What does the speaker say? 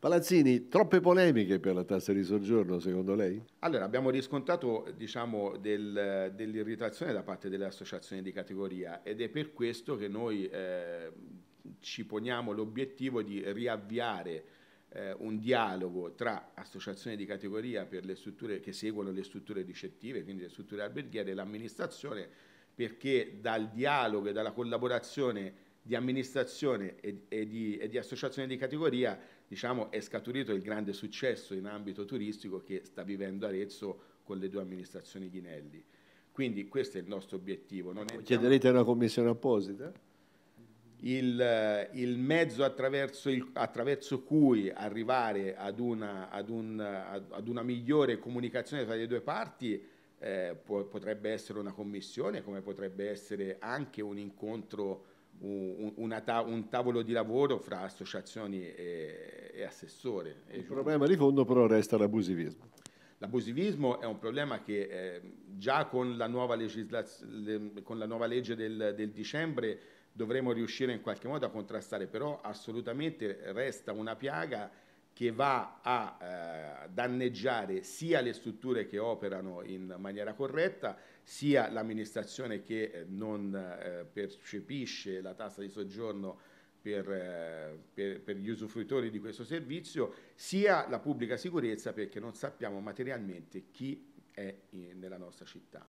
Palazzini, troppe polemiche per la tassa di soggiorno secondo lei? Allora, abbiamo riscontrato diciamo, del, dell'irritazione da parte delle associazioni di categoria ed è per questo che noi eh, ci poniamo l'obiettivo di riavviare eh, un dialogo tra associazioni di categoria per le strutture che seguono le strutture ricettive, quindi le strutture alberghiere e l'amministrazione, perché dal dialogo e dalla collaborazione di amministrazione e, e, di, e di associazione di categoria diciamo, è scaturito il grande successo in ambito turistico che sta vivendo Arezzo con le due amministrazioni Ghinelli. Quindi questo è il nostro obiettivo. Non Chiederete una diciamo, commissione apposita? Il, il mezzo attraverso, il, attraverso, cui arrivare ad una, ad, un, ad una, migliore comunicazione tra le due parti eh, può, potrebbe essere una commissione, come potrebbe essere anche un incontro un, ta- un tavolo di lavoro fra associazioni e, e assessore. Il problema di fondo però resta l'abusivismo. L'abusivismo è un problema che eh, già con la nuova, legislaz- le, con la nuova legge del, del, dicembre dovremo riuscire in qualche modo a contrastare, però assolutamente resta una piaga che va a eh, danneggiare sia le strutture che operano in maniera corretta, sia l'amministrazione che eh, non eh, percepisce la tassa di soggiorno per, eh, per, per, gli usufruitori di questo servizio, sia la pubblica sicurezza perché non sappiamo materialmente chi è in, nella nostra città.